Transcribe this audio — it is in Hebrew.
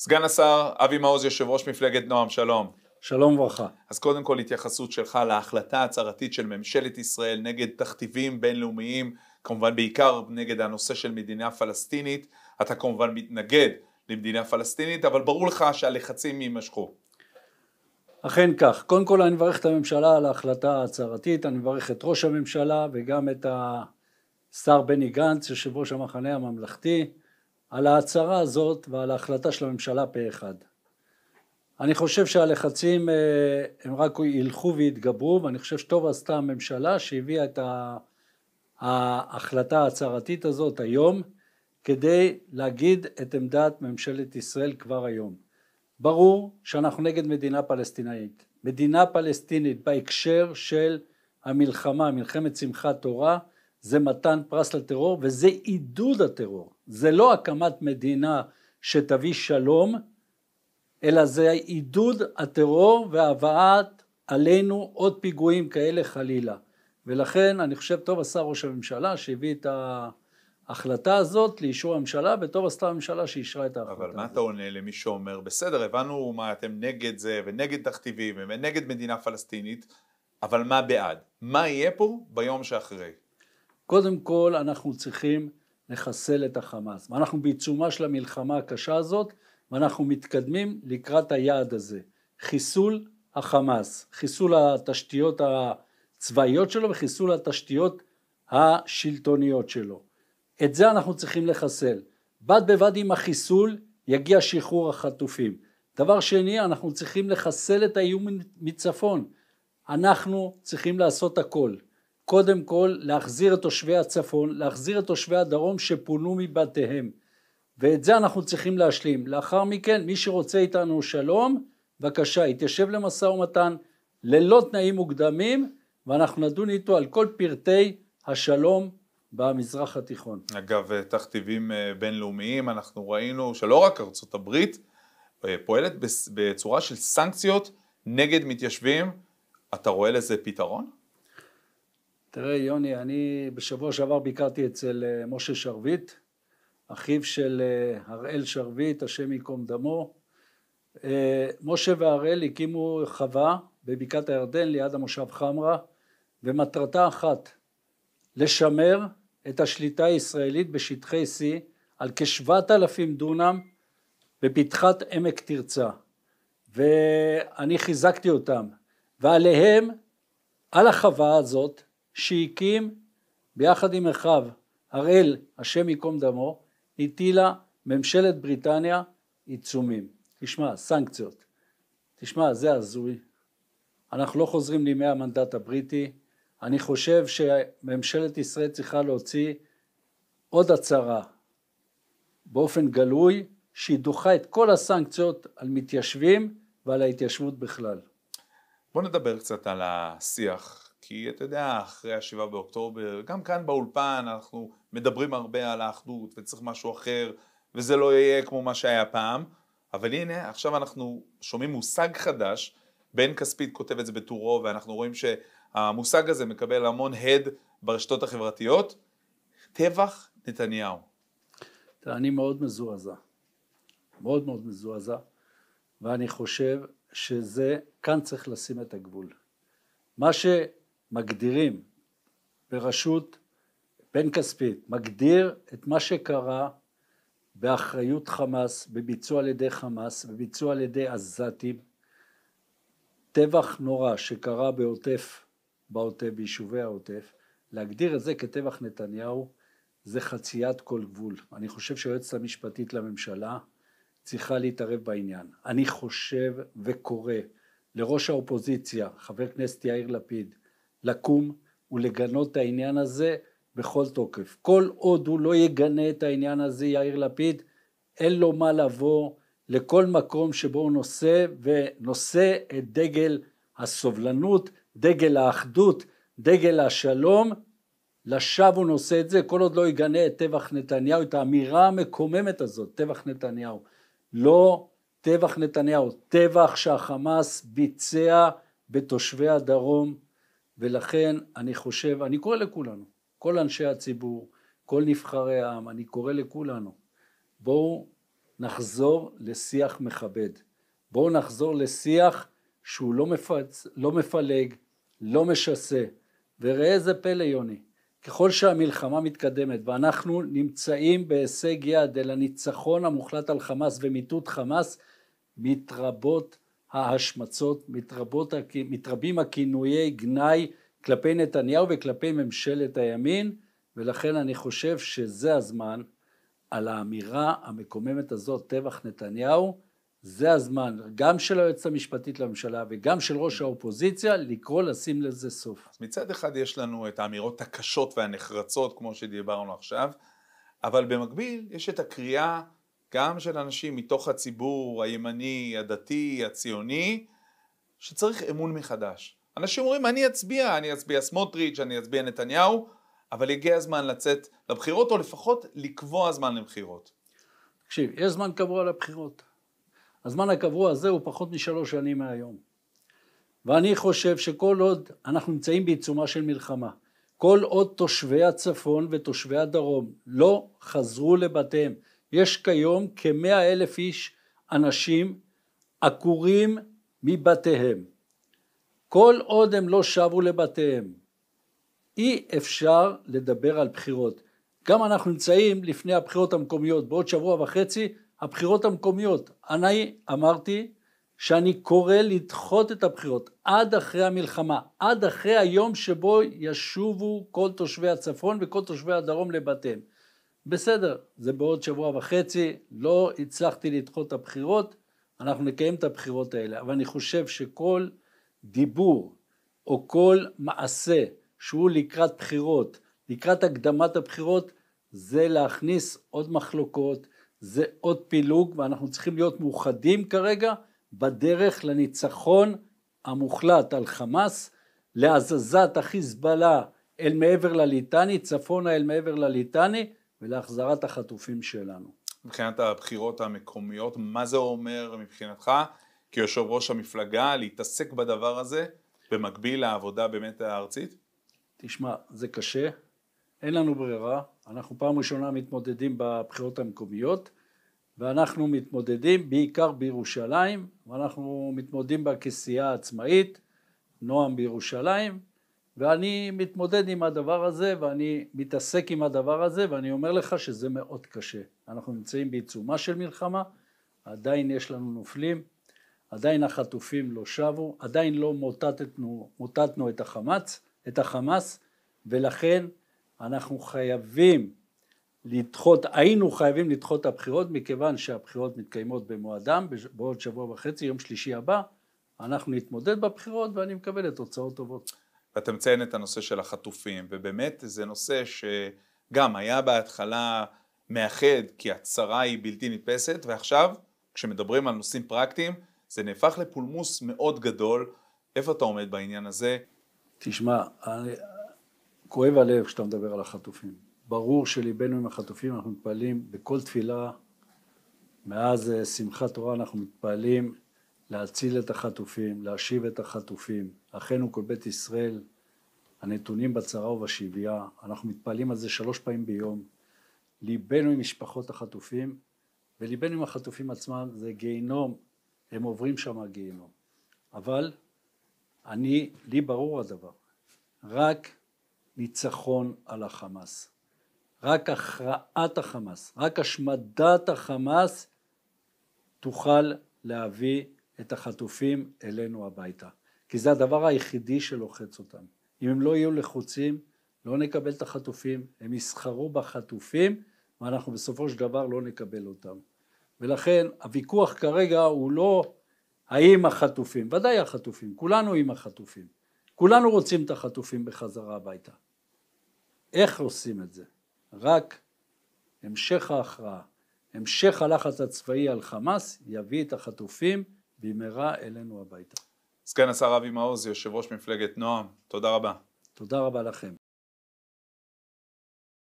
סגן השר אבי מעוז, יושב ראש מפלגת נועם, שלום. שלום וברכה. אז קודם כל התייחסות שלך להחלטה ההצהרתית של ממשלת ישראל נגד תכתיבים בינלאומיים, כמובן בעיקר נגד הנושא של מדינה פלסטינית. אתה כמובן מתנגד למדינה פלסטינית, אבל ברור לך שהלחצים יימשכו. אכן כך. קודם כל אני מברך את הממשלה על ההחלטה ההצהרתית, אני מברך את ראש הממשלה וגם את השר בני גנץ, יושב ראש המחנה הממלכתי. על ההצהרה הזאת ועל ההחלטה של הממשלה פה אחד. אני חושב שהלחצים אה, הם רק ילכו ויתגברו ואני חושב שטוב עשתה הממשלה שהביאה את ההחלטה ההצהרתית הזאת היום כדי להגיד את עמדת ממשלת ישראל כבר היום. ברור שאנחנו נגד מדינה פלסטינאית. מדינה פלסטינית בהקשר של המלחמה, מלחמת שמחת תורה, זה מתן פרס לטרור וזה עידוד הטרור. זה לא הקמת מדינה שתביא שלום, אלא זה עידוד הטרור והבאת עלינו עוד פיגועים כאלה חלילה. ולכן אני חושב טוב עשה ראש הממשלה שהביא את ההחלטה הזאת לאישור הממשלה וטוב עשתה הממשלה שאישרה את ההחלטה. אבל מה הזאת. אתה עונה למי שאומר בסדר הבנו מה אתם נגד זה ונגד תכתיבים ונגד מדינה פלסטינית אבל מה בעד? מה יהיה פה ביום שאחרי? קודם כל אנחנו צריכים נחסל את החמאס. ואנחנו בעיצומה של המלחמה הקשה הזאת, ואנחנו מתקדמים לקראת היעד הזה. חיסול החמאס, חיסול התשתיות הצבאיות שלו וחיסול התשתיות השלטוניות שלו. את זה אנחנו צריכים לחסל. בד בבד עם החיסול יגיע שחרור החטופים. דבר שני, אנחנו צריכים לחסל את האיום מצפון. אנחנו צריכים לעשות הכל, קודם כל להחזיר את תושבי הצפון, להחזיר את תושבי הדרום שפונו מבתיהם. ואת זה אנחנו צריכים להשלים. לאחר מכן, מי שרוצה איתנו שלום, בבקשה, יתיישב למשא ומתן ללא תנאים מוקדמים, ואנחנו נדון איתו על כל פרטי השלום במזרח התיכון. אגב, אה, תכתיבים אה, בינלאומיים, אנחנו ראינו שלא רק ארצות הברית אה, פועלת בצורה של סנקציות נגד מתיישבים. אתה רואה לזה פתרון? תראה יוני, אני בשבוע שעבר ביקרתי אצל אה, משה שרביט, אחיו של אה, הראל שרביט, השם ייקום דמו. אה, משה והראל הקימו חווה בבקעת הירדן ליד המושב חמרה, ומטרתה אחת, לשמר את השליטה הישראלית בשטחי C על כשבעת אלפים דונם בפתחת עמק תרצה. ואני חיזקתי אותם, ועליהם, על החווה הזאת, שהקים ביחד עם אחיו הראל השם ייקום דמו הטילה ממשלת בריטניה עיצומים תשמע סנקציות תשמע זה הזוי אנחנו לא חוזרים לימי המנדט הבריטי אני חושב שממשלת ישראל צריכה להוציא עוד הצהרה באופן גלוי שהיא דוחה את כל הסנקציות על מתיישבים ועל ההתיישבות בכלל. בוא נדבר קצת על השיח כי אתה יודע, אחרי השבעה באוקטובר, גם כאן באולפן אנחנו מדברים הרבה על האחדות וצריך משהו אחר, וזה לא יהיה כמו מה שהיה פעם, אבל הנה, עכשיו אנחנו שומעים מושג חדש, בן כספית כותב את זה בטורו, ואנחנו רואים שהמושג הזה מקבל המון הד ברשתות החברתיות, טבח נתניהו. אני מאוד מזועזע, מאוד מאוד מזועזע, ואני חושב שזה, כאן צריך לשים את הגבול. מה ש... מגדירים ברשות בן כספית מגדיר את מה שקרה באחריות חמאס, בביצוע על ידי חמאס, בביצוע על ידי עזתים, טבח נורא שקרה בעוטף, בעוטף, ביישובי העוטף, להגדיר את זה כטבח נתניהו זה חציית כל גבול. אני חושב שהיועצת המשפטית לממשלה צריכה להתערב בעניין. אני חושב וקורא לראש האופוזיציה, חבר כנסת יאיר לפיד, לקום ולגנות את העניין הזה בכל תוקף. כל עוד הוא לא יגנה את העניין הזה, יאיר לפיד, אין לו מה לבוא לכל מקום שבו הוא נושא ונושא את דגל הסובלנות, דגל האחדות, דגל השלום, לשווא הוא נושא את זה, כל עוד לא יגנה את טבח נתניהו, את האמירה המקוממת הזאת, טבח נתניהו. לא טבח נתניהו, טבח שהחמאס ביצע בתושבי הדרום ולכן אני חושב, אני קורא לכולנו, כל אנשי הציבור, כל נבחרי העם, אני קורא לכולנו, בואו נחזור לשיח מכבד, בואו נחזור לשיח שהוא לא, מפצ... לא מפלג, לא משסה, וראה זה פלא יוני, ככל שהמלחמה מתקדמת ואנחנו נמצאים בהישג יד אל הניצחון המוחלט על חמאס ומיטוט חמאס, מתרבות ההשמצות, מתרבות, מתרבים הכינויי גנאי כלפי נתניהו וכלפי ממשלת הימין, ולכן אני חושב שזה הזמן על האמירה המקוממת הזאת, טבח נתניהו, זה הזמן גם של היועצת המשפטית לממשלה וגם של ראש האופוזיציה לקרוא לשים לזה סוף. אז מצד אחד יש לנו את האמירות הקשות והנחרצות כמו שדיברנו עכשיו, אבל במקביל יש את הקריאה גם של אנשים מתוך הציבור הימני, הדתי, הציוני, שצריך אמון מחדש. אנשים אומרים, אני אצביע, אני אצביע סמוטריץ', אני אצביע נתניהו, אבל הגיע הזמן לצאת לבחירות, או לפחות לקבוע זמן לבחירות. תקשיב, יש זמן קבוע לבחירות. הזמן הקבוע הזה הוא פחות משלוש שנים מהיום. ואני חושב שכל עוד אנחנו נמצאים בעיצומה של מלחמה, כל עוד תושבי הצפון ותושבי הדרום לא חזרו לבתיהם, יש כיום כמאה אלף איש אנשים עקורים מבתיהם. כל עוד הם לא שבו לבתיהם, אי אפשר לדבר על בחירות. גם אנחנו נמצאים לפני הבחירות המקומיות, בעוד שבוע וחצי הבחירות המקומיות. אני אמרתי שאני קורא לדחות את הבחירות עד אחרי המלחמה, עד אחרי היום שבו ישובו כל תושבי הצפון וכל תושבי הדרום לבתיהם. בסדר, זה בעוד שבוע וחצי, לא הצלחתי לדחות את הבחירות, אנחנו נקיים את הבחירות האלה, אבל אני חושב שכל דיבור או כל מעשה שהוא לקראת בחירות, לקראת הקדמת הבחירות, זה להכניס עוד מחלוקות, זה עוד פילוג, ואנחנו צריכים להיות מאוחדים כרגע בדרך לניצחון המוחלט על חמאס, להזזת החיזבאללה אל מעבר לליטני, צפונה אל מעבר לליטני, ולהחזרת החטופים שלנו. מבחינת הבחירות המקומיות, מה זה אומר מבחינתך כיושב ראש המפלגה להתעסק בדבר הזה במקביל לעבודה באמת הארצית? תשמע, זה קשה, אין לנו ברירה, אנחנו פעם ראשונה מתמודדים בבחירות המקומיות ואנחנו מתמודדים בעיקר בירושלים ואנחנו מתמודדים בה כסיעה עצמאית, נועם בירושלים ואני מתמודד עם הדבר הזה ואני מתעסק עם הדבר הזה ואני אומר לך שזה מאוד קשה. אנחנו נמצאים בעיצומה של מלחמה, עדיין יש לנו נופלים, עדיין החטופים לא שבו, עדיין לא מוטטנו, מוטטנו את, החמאס, את החמאס ולכן אנחנו חייבים לדחות, היינו חייבים לדחות את הבחירות מכיוון שהבחירות מתקיימות במועדם בעוד שבוע וחצי, יום שלישי הבא, אנחנו נתמודד בבחירות ואני מקווה לתוצאות טובות. ואתה מציין את הנושא של החטופים, ובאמת זה נושא שגם היה בהתחלה מאחד כי הצרה היא בלתי נתפסת, ועכשיו כשמדברים על נושאים פרקטיים זה נהפך לפולמוס מאוד גדול. איפה אתה עומד בעניין הזה? תשמע, אני... כואב הלב כשאתה מדבר על החטופים. ברור שליבנו עם החטופים, אנחנו מתפעלים בכל תפילה, מאז אה, שמחת תורה אנחנו מתפעלים להציל את החטופים, להשיב את החטופים. אחינו כל בית ישראל הנתונים בצרה ובשביה, אנחנו מתפעלים על זה שלוש פעמים ביום. ליבנו עם משפחות החטופים וליבנו עם החטופים עצמם זה גיהינום, הם עוברים שם גיהינום. אבל אני, לי ברור הדבר, רק ניצחון על החמאס, רק הכרעת החמאס, רק השמדת החמאס תוכל להביא את החטופים אלינו הביתה, כי זה הדבר היחידי שלוחץ אותם. אם הם לא יהיו לחוצים, לא נקבל את החטופים, הם יסחרו בחטופים, ואנחנו בסופו של דבר לא נקבל אותם. ולכן הוויכוח כרגע הוא לא האם החטופים, ודאי החטופים, כולנו עם החטופים, כולנו רוצים את החטופים בחזרה הביתה. איך עושים את זה? רק המשך ההכרעה, המשך הלחץ הצבאי על חמאס יביא את החטופים במהרה אלינו הביתה. סגן השר אבי מעוז, יושב ראש מפלגת נועם, תודה רבה. תודה רבה לכם.